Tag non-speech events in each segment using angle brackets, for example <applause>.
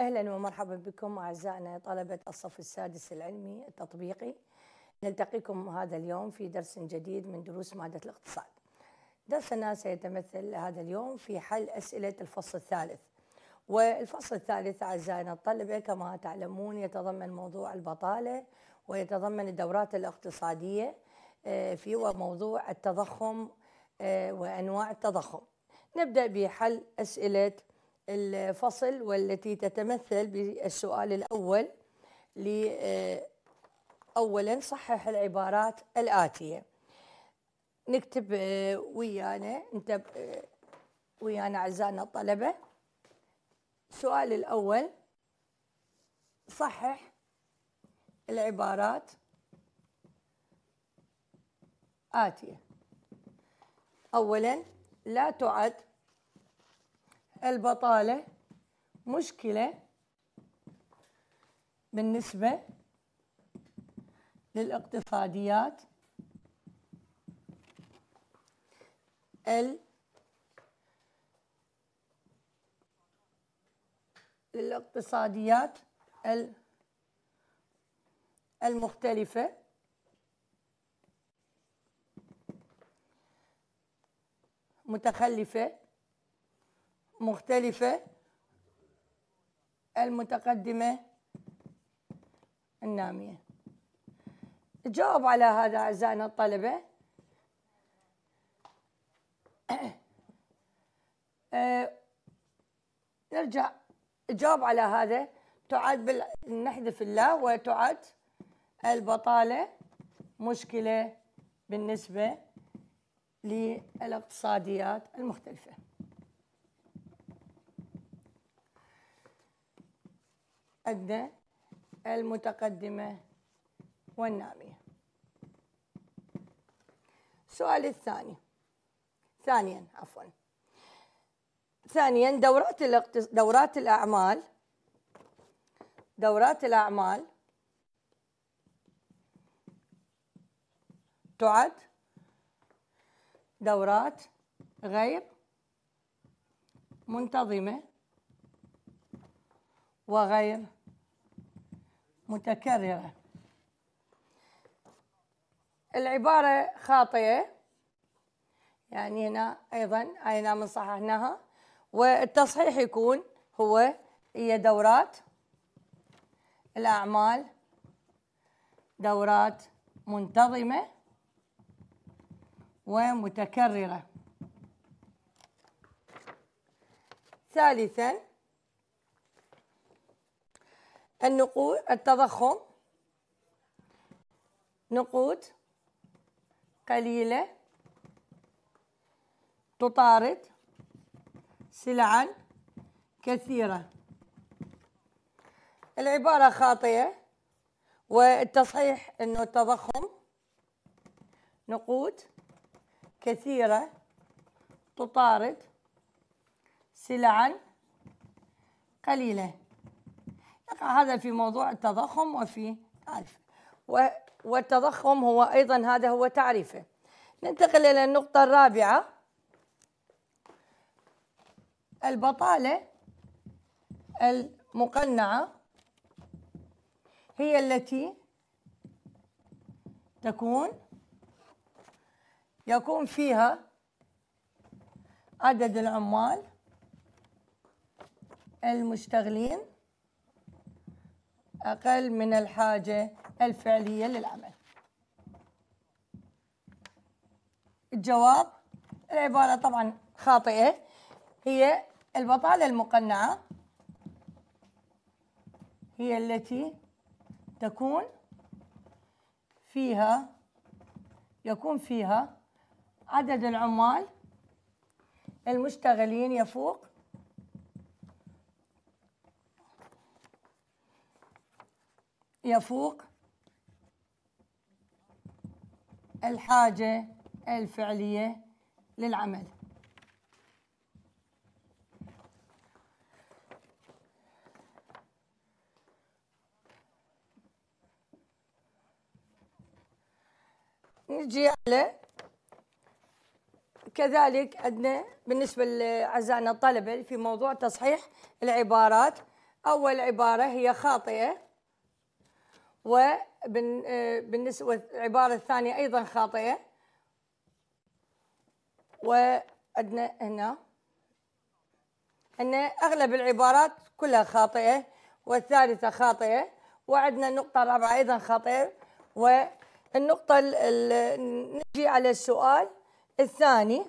اهلا ومرحبا بكم اعزائنا طلبه الصف السادس العلمي التطبيقي نلتقيكم هذا اليوم في درس جديد من دروس ماده الاقتصاد. درسنا سيتمثل هذا اليوم في حل اسئله الفصل الثالث. والفصل الثالث اعزائنا الطلبه كما تعلمون يتضمن موضوع البطاله ويتضمن الدورات الاقتصاديه آه، في وموضوع التضخم آه، وانواع التضخم. نبدا بحل اسئله الفصل والتي تتمثل بالسؤال الأول آه، أولا صحح العبارات الآتية نكتب آه، ويانا انت آه، ويانا أعزائنا الطلبة السؤال الأول صحح العبارات آتية أولا لا تعد البطالة مشكلة بالنسبة للاقتصاديات ال للاقتصاديات المختلفة متخلفة مختلفة المتقدمة النامية جاوب على هذا أعزائنا الطلبة <coughs> آه، نرجع جاوب على هذا تعد بال... نحذف الله وتعد البطالة مشكلة بالنسبة للاقتصاديات المختلفة أدنى المتقدمة والنامية السؤال الثاني ثانيا عفوا ثانيا دورات الاقتص... دورات الأعمال دورات الأعمال تعد دورات غير منتظمة وغير متكررة العبارة خاطئة يعني هنا أيضا أين من صححناها والتصحيح يكون هو هي دورات الأعمال دورات منتظمة ومتكررة ثالثاً النقود التضخم نقود قليلة تطارد سلعا كثيرة العبارة خاطئة والتصحيح أنه التضخم نقود كثيرة تطارد سلعا قليلة هذا في موضوع التضخم وفي تعريفه والتضخم هو أيضا هذا هو تعريفه ننتقل إلى النقطة الرابعة البطالة المقنعة هي التي تكون يكون فيها عدد العمال المشتغلين أقل من الحاجة الفعلية للعمل الجواب العبارة طبعا خاطئة هي البطالة المقنعة هي التي تكون فيها يكون فيها عدد العمال المشتغلين يفوق يفوق الحاجة الفعلية للعمل نجي على كذلك عندنا بالنسبة لأعزائنا الطلبة في موضوع تصحيح العبارات أول عبارة هي خاطئة وبالنسبة آه، العبارة الثانية أيضا خاطئة وعندنا هنا أن أغلب العبارات كلها خاطئة والثالثة خاطئة وعندنا النقطة الرابعة أيضا خاطئة والنقطة نجي على السؤال الثاني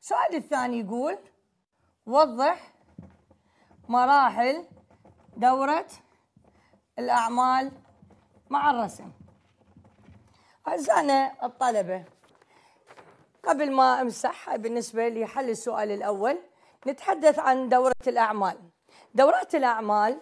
السؤال الثاني يقول وضح مراحل دورة الأعمال مع الرسم أعزائنا الطلبة قبل ما أمسح بالنسبة لحل السؤال الأول نتحدث عن دورة الأعمال دورات الأعمال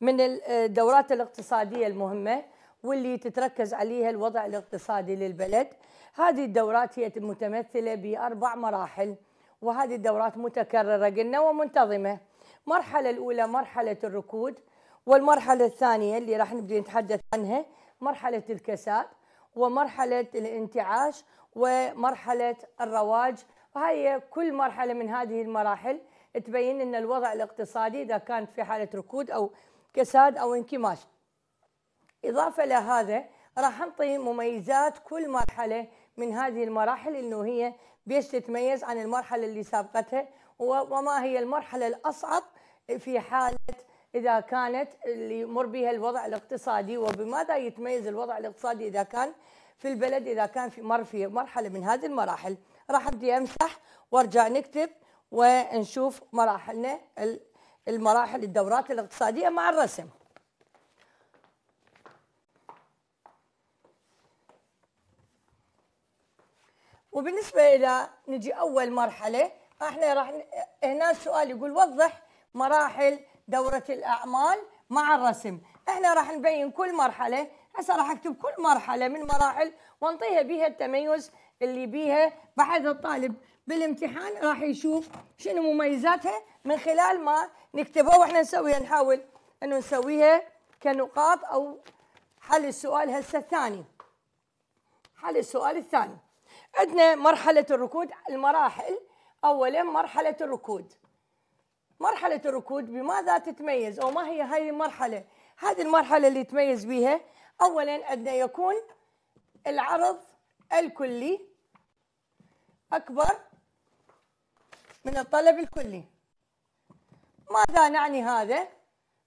من الدورات الاقتصادية المهمة واللي تتركز عليها الوضع الاقتصادي للبلد هذه الدورات هي متمثلة بأربع مراحل وهذه الدورات متكررة قلنا ومنتظمة المرحلة الأولى مرحلة الركود والمرحلة الثانية اللي راح نبدأ نتحدث عنها مرحلة الكساد ومرحلة الانتعاش ومرحلة الرواج وهي كل مرحلة من هذه المراحل تبين أن الوضع الاقتصادي إذا كان في حالة ركود أو كساد أو انكماش إضافة لهذا راح نعطي مميزات كل مرحلة من هذه المراحل أنه هي بيش تتميز عن المرحلة اللي سابقتها وما هي المرحلة الأصعب في حالة إذا كانت اللي يمر بها الوضع الاقتصادي وبماذا يتميز الوضع الاقتصادي إذا كان في البلد إذا كان في مر في مرحلة من هذه المراحل راح أبدي أمسح وأرجع نكتب ونشوف مراحلنا المراحل الدورات الاقتصادية مع الرسم وبالنسبة إلى نجي أول مرحلة احنا راح هنا السؤال يقول وضح مراحل دوره الاعمال مع الرسم احنا راح نبين كل مرحله هسه راح اكتب كل مرحله من مراحل وانطيها بيها التميز اللي بيها بعد الطالب بالامتحان راح يشوف شنو مميزاتها من خلال ما نكتبها واحنا نسويها نحاول انه نسويها كنقاط او حل السؤال هسه الثاني حل السؤال الثاني عندنا مرحله الركود المراحل اولا مرحله الركود مرحلة الركود بماذا تتميز أو ما هي هاي المرحلة هذه المرحلة اللي يتميز بها أولا أن يكون العرض الكلي أكبر من الطلب الكلي ماذا نعني هذا؟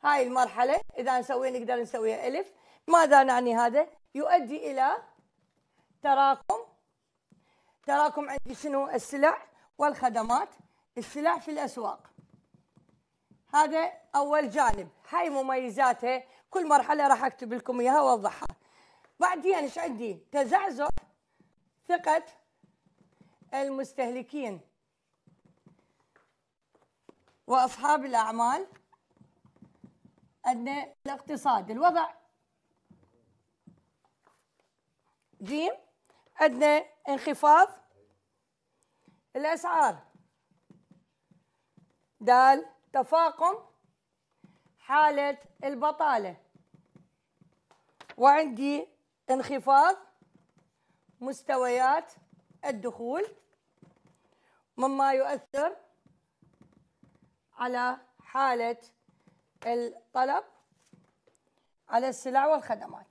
هاي المرحلة إذا نسويها نقدر نسويها ألف ماذا نعني هذا؟ يؤدي إلى تراكم تراكم عندي شنو السلع والخدمات السلع في الأسواق هذا اول جانب هاي مميزاته كل مرحله راح اكتب لكم اياها واوضحها بعدين ايش عندي تزعزع ثقه المستهلكين واصحاب الاعمال عندنا الاقتصاد الوضع جيم عندنا انخفاض الاسعار دال تفاقم حالة البطالة وعندي انخفاض مستويات الدخول مما يؤثر على حالة الطلب على السلع والخدمات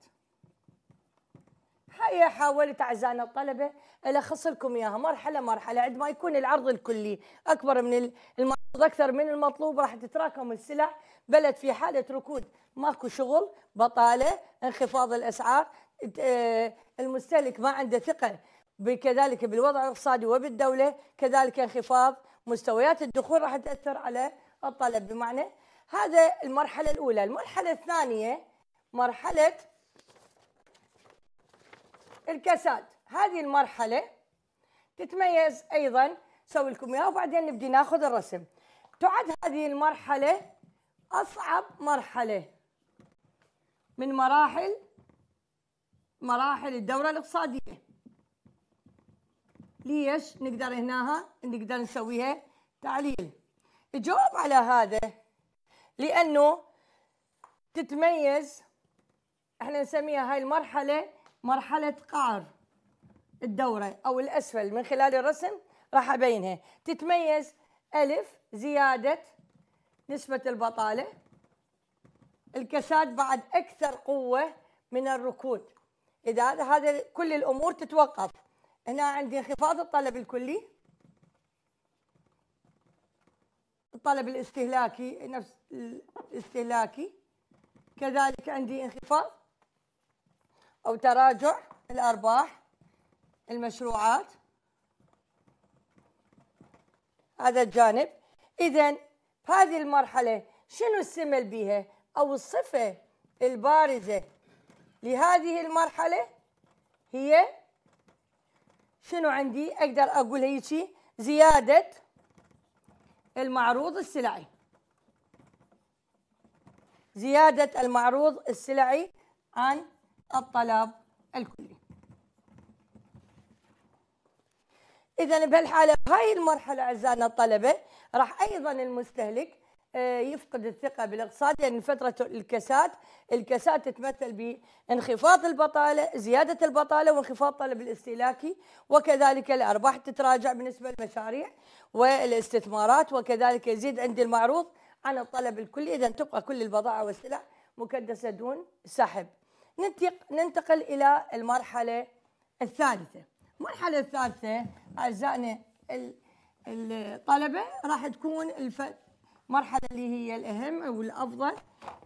هي حاولت أعزائنا الطلبة الخص لكم اياها مرحله مرحله عند ما يكون العرض الكلي اكبر من المطلوب اكثر من المطلوب راح تتراكم السلع بلد في حاله ركود ماكو شغل بطاله انخفاض الاسعار آه، المستهلك ما عنده ثقه كذلك بالوضع الاقتصادي وبالدوله كذلك انخفاض مستويات الدخول راح تاثر على الطلب بمعنى هذا المرحله الاولى المرحله الثانيه مرحله الكساد هذه المرحله تتميز ايضا سوي لكم اياها وبعدين نبدي ناخذ الرسم تعد هذه المرحله اصعب مرحله من مراحل مراحل الدوره الاقتصاديه ليش نقدر هناها نقدر نسويها تعليل الجواب على هذا لانه تتميز احنا نسميها هاي المرحله مرحله قعر الدورة أو الأسفل من خلال الرسم راح أبينها تتميز ألف زيادة نسبة البطالة الكساد بعد أكثر قوة من الركود إذا هذا كل الأمور تتوقف هنا عندي انخفاض الطلب الكلي الطلب الاستهلاكي نفس الاستهلاكي كذلك عندي انخفاض أو تراجع الأرباح المشروعات هذا الجانب اذا هذه المرحله شنو السمل بها او الصفه البارزه لهذه المرحله هي شنو عندي اقدر اقول هيجي زياده المعروض السلعي زياده المعروض السلعي عن الطلب الكلي اذا بهالحاله هاي المرحله اعزائنا الطلبه راح ايضا المستهلك آه، يفقد الثقة بالاقتصاد لأن فترة الكساد الكساد تتمثل بانخفاض البطالة زيادة البطالة وانخفاض طلب الاستهلاكي وكذلك الأرباح تتراجع بالنسبة للمشاريع والاستثمارات وكذلك يزيد عند المعروض عن الطلب الكلي إذا تبقى كل البضاعة والسلع مكدسة دون سحب ننتقل إلى المرحلة الثالثة المرحله الثالثه اعزائنا الطلبه راح تكون الفن المرحله اللي هي الاهم او الافضل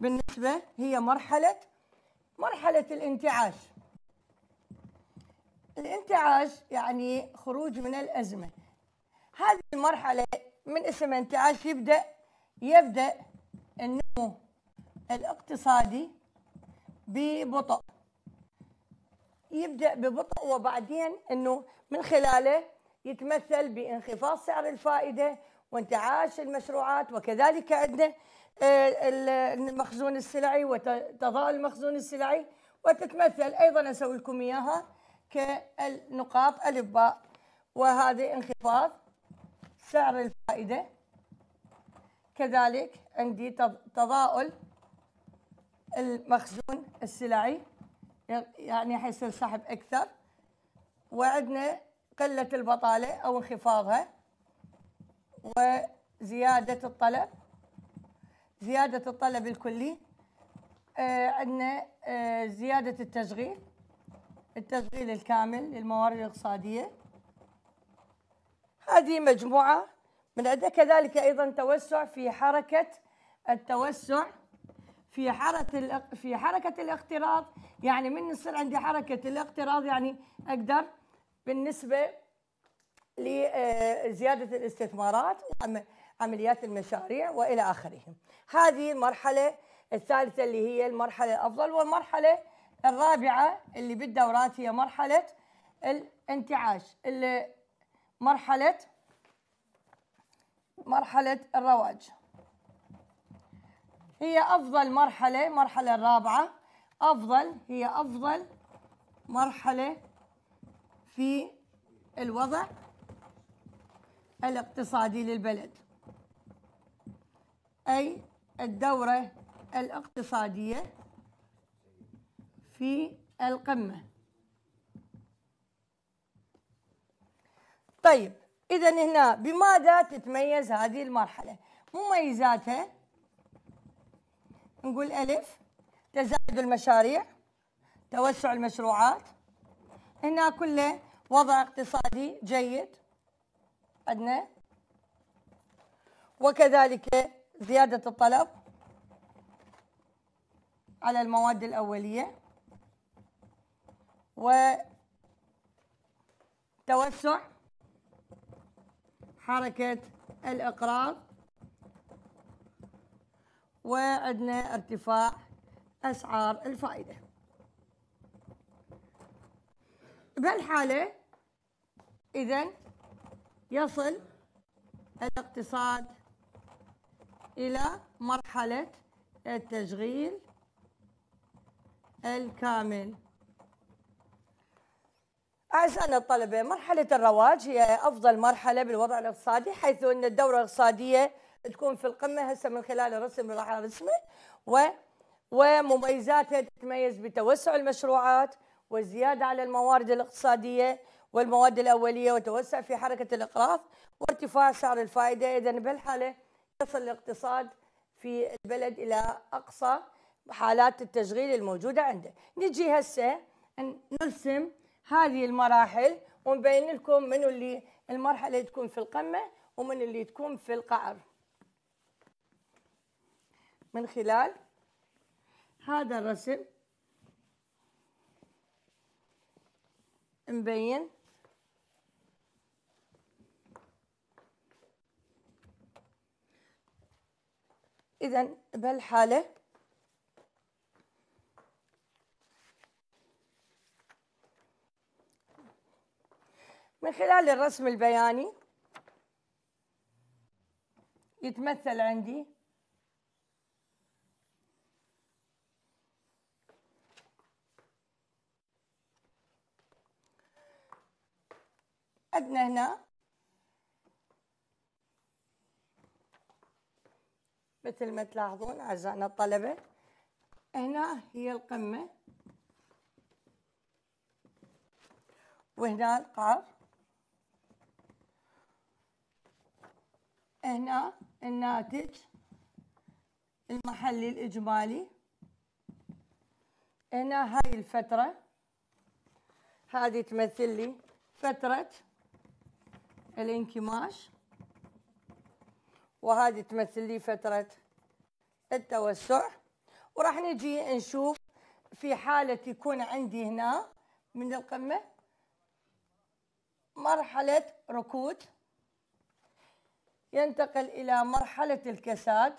بالنسبه هي مرحله مرحله الانتعاش الانتعاش يعني خروج من الازمه هذه المرحله من اسمها انتعاش يبدا يبدا النمو الاقتصادي ببطء يبدا ببطء وبعدين انه من خلاله يتمثل بانخفاض سعر الفائده وانتعاش المشروعات وكذلك عندنا آه، المخزون السلعي وتضاءل المخزون السلعي وتتمثل ايضا اسوي لكم اياها كالنقاط الف باء وهذا انخفاض سعر الفائده كذلك عندي تضاءل المخزون السلعي يعني حيصير سحب اكثر وعندنا قله البطاله او انخفاضها وزياده الطلب زياده الطلب الكلي آه، عندنا آه، زياده التشغيل التشغيل الكامل للموارد الاقتصاديه هذه مجموعه من عندنا كذلك ايضا توسع في حركه التوسع في حركه في حركه الاقتراض يعني من يصير عندي حركه الاقتراض يعني اقدر بالنسبه لزياده آه، الاستثمارات عمليات المشاريع والى اخره. هذه المرحله الثالثه اللي هي المرحله الافضل والمرحله الرابعه اللي بالدورات هي مرحله الانتعاش اللي مرحله مرحله الرواج. هي أفضل مرحلة المرحلة الرابعة أفضل هي أفضل مرحلة في الوضع الاقتصادي للبلد أي الدورة الاقتصادية في القمة طيب إذا هنا بماذا تتميز هذه المرحلة مميزاتها نقول ألف تزايد المشاريع توسع المشروعات هنا كله وضع اقتصادي جيد عندنا وكذلك زيادة الطلب على المواد الأولية وتوسع حركة الإقراض وعندنا ارتفاع أسعار الفائدة بهالحالة إذا يصل الاقتصاد إلى مرحلة التشغيل الكامل أعزائنا الطلبة مرحلة الرواج هي أفضل مرحلة بالوضع الاقتصادي حيث أن الدورة الاقتصادية تكون في القمه هسه من خلال الرسم راح ارسمه و ومميزاتها تتميز بتوسع المشروعات والزياده على الموارد الاقتصاديه والمواد الاوليه وتوسع في حركه الاقراض وارتفاع سعر الفائده اذا بهالحاله يصل الاقتصاد في البلد الى اقصى حالات التشغيل الموجوده عنده نجي هسه نرسم هذه المراحل ونبين لكم من اللي المرحله تكون في القمه ومن اللي تكون في القعر من خلال هذا الرسم مبين إذا بهالحالة من خلال الرسم البياني يتمثل عندي عندنا هنا مثل ما تلاحظون أعزائنا الطلبة هنا هي القمة وهنا القاع هنا الناتج المحلي الإجمالي هنا هاي الفترة هذه تمثل لي فترة الانكماش وهذه تمثل لي فترة التوسع وراح نجي نشوف في حالة يكون عندي هنا من القمة مرحلة ركود ينتقل إلى مرحلة الكساد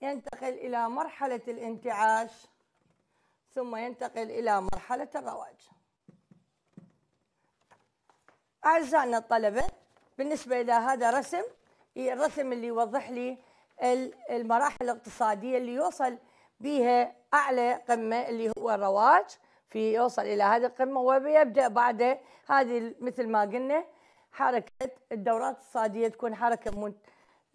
ينتقل إلى مرحلة الانتعاش ثم ينتقل إلى مرحلة الرواج أعزائنا الطلبة بالنسبة إلى هذا رسم الرسم اللي يوضح لي المراحل الاقتصادية اللي يوصل بها أعلى قمة اللي هو الرواج في يوصل إلى هذه القمة ويبدأ بعد هذه مثل ما قلنا حركة الدورات الاقتصادية تكون حركة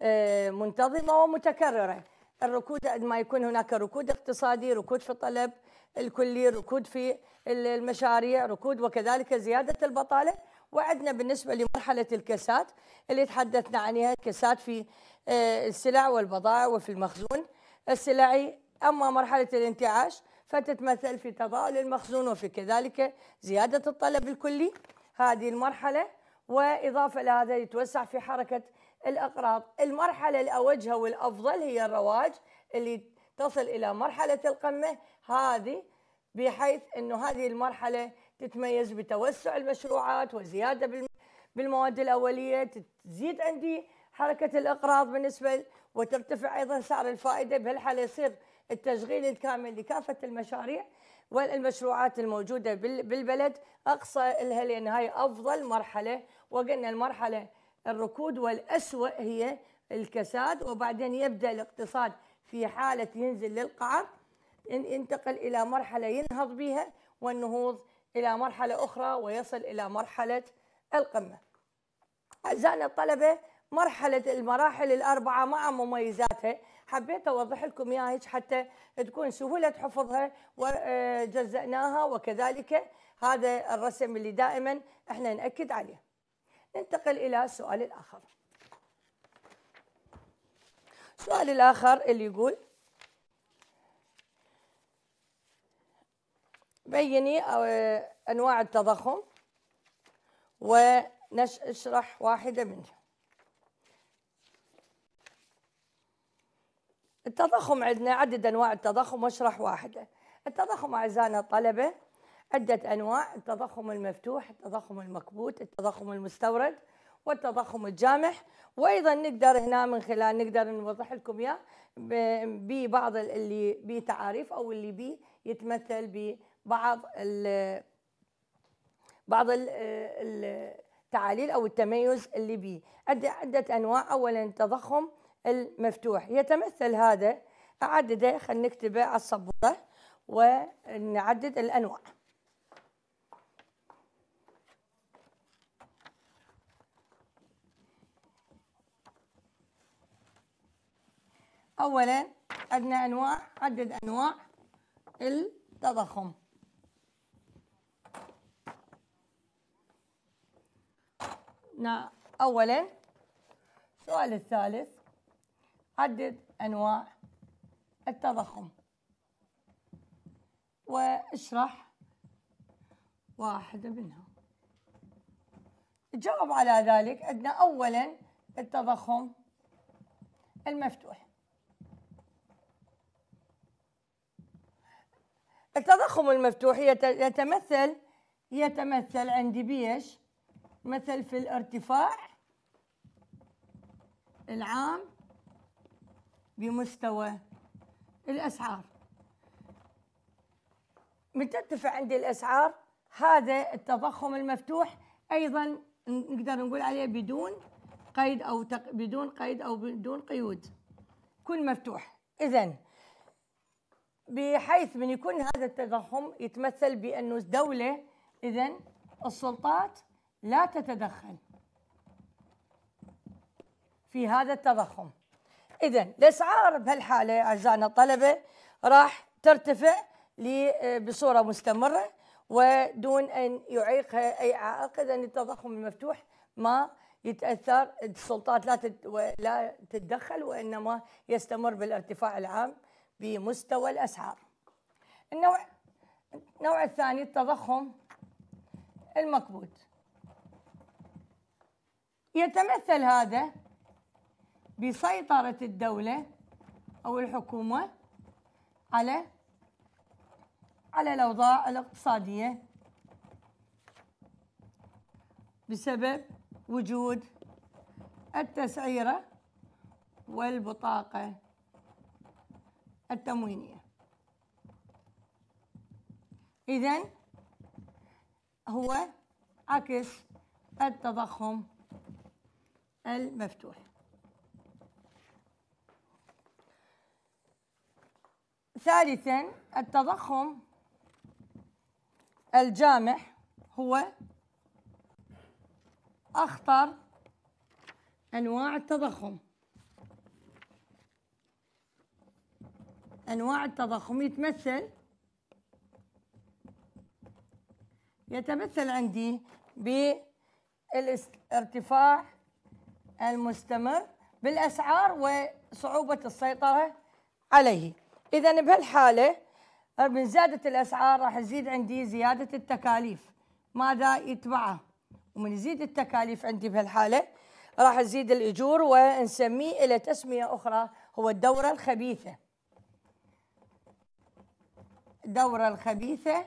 آه، منتظمة ومتكررة الركود ما يكون هناك ركود اقتصادي ركود في الطلب الكلي ركود في المشاريع ركود وكذلك زيادة البطالة وعندنا بالنسبه لمرحله الكاسات اللي تحدثنا عنها كاسات في آه، السلع والبضائع وفي المخزون السلعي اما مرحله الانتعاش فتتمثل في تضاؤل المخزون وفي كذلك زياده الطلب الكلي هذه المرحله واضافه لهذا يتوسع في حركه الاقراض المرحله الاوجه والافضل هي الرواج اللي تصل الى مرحله القمه هذه بحيث انه هذه المرحله تتميز بتوسع المشروعات وزياده بالمواد الاوليه تزيد عندي حركه الاقراض بالنسبه وترتفع ايضا سعر الفائده بهالحاله يصير التشغيل الكامل لكافه المشاريع والمشروعات الموجوده بالبلد اقصى لها لان هاي افضل مرحله وقلنا المرحله الركود والاسوء هي الكساد وبعدين يبدا الاقتصاد في حاله ينزل للقعر ينتقل إلى مرحلة ينهض بها والنهوض إلى مرحلة أخرى ويصل إلى مرحلة القمة أعزائنا الطلبة مرحلة المراحل الأربعة مع مميزاتها حبيت أوضح لكم إياها هيك حتى تكون سهولة حفظها وجزأناها وكذلك هذا الرسم اللي دائما احنا نأكد عليه ننتقل إلى السؤال الآخر السؤال الآخر اللي يقول بيني آه، أنواع التضخم ونشرح واحدة منها التضخم عندنا عدد أنواع التضخم واشرح واحدة التضخم أعزائنا الطلبة عدة أنواع التضخم المفتوح التضخم المكبوت التضخم المستورد والتضخم الجامح وايضا نقدر هنا من خلال نقدر نوضح لكم اياه ببعض اللي بيه تعاريف او اللي بيه يتمثل بعض ال بعض ال التعاليل او التميز اللي عنده عده انواع اولا التضخم المفتوح يتمثل هذا اعدده خلينا نكتبه على السبوره ونعدد الانواع اولا عندنا انواع عدد انواع التضخم أولا السؤال الثالث عدد أنواع التضخم واشرح واحدة منها الجواب على ذلك عندنا أولا التضخم المفتوح التضخم المفتوح يتمثل يتمثل عندي بيش مثل في الارتفاع العام بمستوى الأسعار متى ترتفع عندي الأسعار هذا التضخم المفتوح أيضا نقدر نقول عليه بدون قيد أو تق... بدون قيد أو بدون قيود كل مفتوح إذا بحيث من يكون هذا التضخم يتمثل بأنه الدولة إذا السلطات لا تتدخل في هذا التضخم اذا الاسعار بهالحاله اعزائنا الطلبه راح ترتفع بصوره مستمره ودون ان يعيقها اي عائق اذا التضخم المفتوح ما يتاثر السلطات لا لا تتدخل وانما يستمر بالارتفاع العام بمستوى الاسعار. النوع النوع الثاني التضخم المكبوت يتمثل هذا بسيطرة الدولة أو الحكومة على على الأوضاع الاقتصادية بسبب وجود التسعيرة والبطاقة التموينية إذن هو عكس التضخم المفتوح ثالثا التضخم الجامح هو أخطر أنواع التضخم أنواع التضخم يتمثل يتمثل عندي بالارتفاع المستمر بالأسعار وصعوبة السيطرة عليه إذا بهالحالة من زادت الأسعار راح تزيد عندي زيادة التكاليف ماذا يتبعه ومن يزيد التكاليف عندي بهالحالة راح تزيد الأجور ونسميه إلى تسمية أخرى هو الدورة الخبيثة الدورة الخبيثة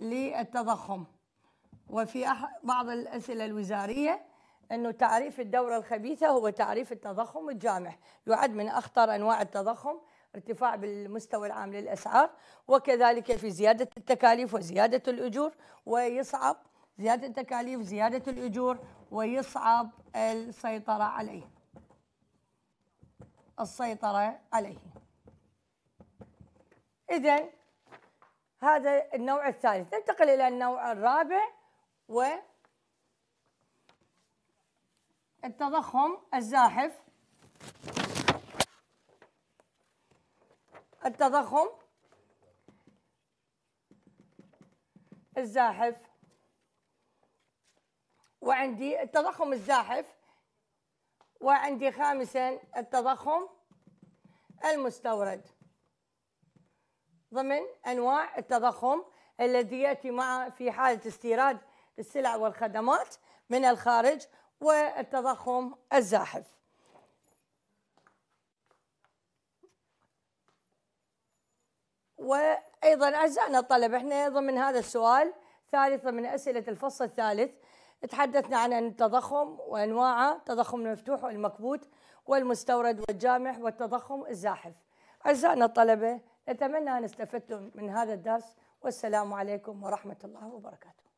للتضخم وفي بعض الأسئلة الوزارية أنه تعريف الدورة الخبيثة هو تعريف التضخم الجامح يعد من أخطر أنواع التضخم ارتفاع بالمستوى العام للأسعار وكذلك في زيادة التكاليف وزيادة الأجور ويصعب زيادة التكاليف زيادة الأجور ويصعب السيطرة عليه السيطرة عليه إذا هذا النوع الثالث ننتقل إلى النوع الرابع و التضخم الزاحف التضخم الزاحف وعندي التضخم الزاحف وعندي خامسا التضخم المستورد ضمن انواع التضخم الذي ياتي مع في حاله استيراد السلع والخدمات من الخارج والتضخم الزاحف وايضا اعزائنا الطلبه احنا ضمن هذا السؤال ثالث ضمن اسئله الفصل الثالث تحدثنا عن التضخم وانواعه التضخم المفتوح والمكبوت والمستورد والجامح والتضخم الزاحف اعزائنا الطلبه نتمنى ان استفدتم من هذا الدرس والسلام عليكم ورحمه الله وبركاته